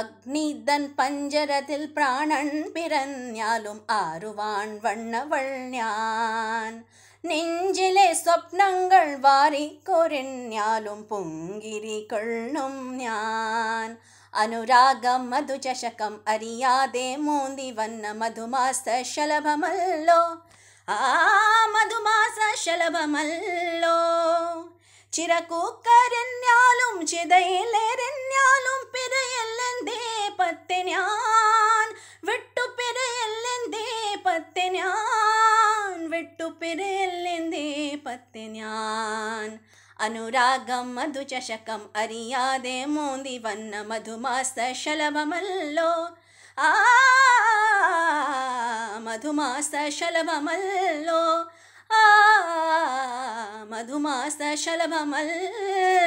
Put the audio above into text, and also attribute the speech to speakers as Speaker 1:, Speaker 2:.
Speaker 1: அக்னி தன் பஞ்சரத்தில் பிராணன் பிறன்யாலும் ஆறுவான் வண்ணவள் ஞான் நெஞ்சிலே சொப்னங்கள் வாரி கொரின்யாலும் பொங்கிரி கொள்ளும் ஞான் அனுராகம் மது சஷகம் அறியாதே மூந்தி வண்ண மதுமாச ஷலபமல்லோ ஆ மதுமாச ஷலபமல்லோ ചിരക്കൂക്കരന്യാലും ചിതയെ പത്തെ ഞാൻ വെട്ടുപിരല്ലെന്തേ പത്തെ ഞാൻ അനുരാഗം മധുചഷകം അറിയാതെ മോന്തി വന്ന മധുമാസ ശലഭമല്ലോ ആ മധുമാസ ശലഭമല്ലോ ആ മധുമാസ ശലഭമല്ലോ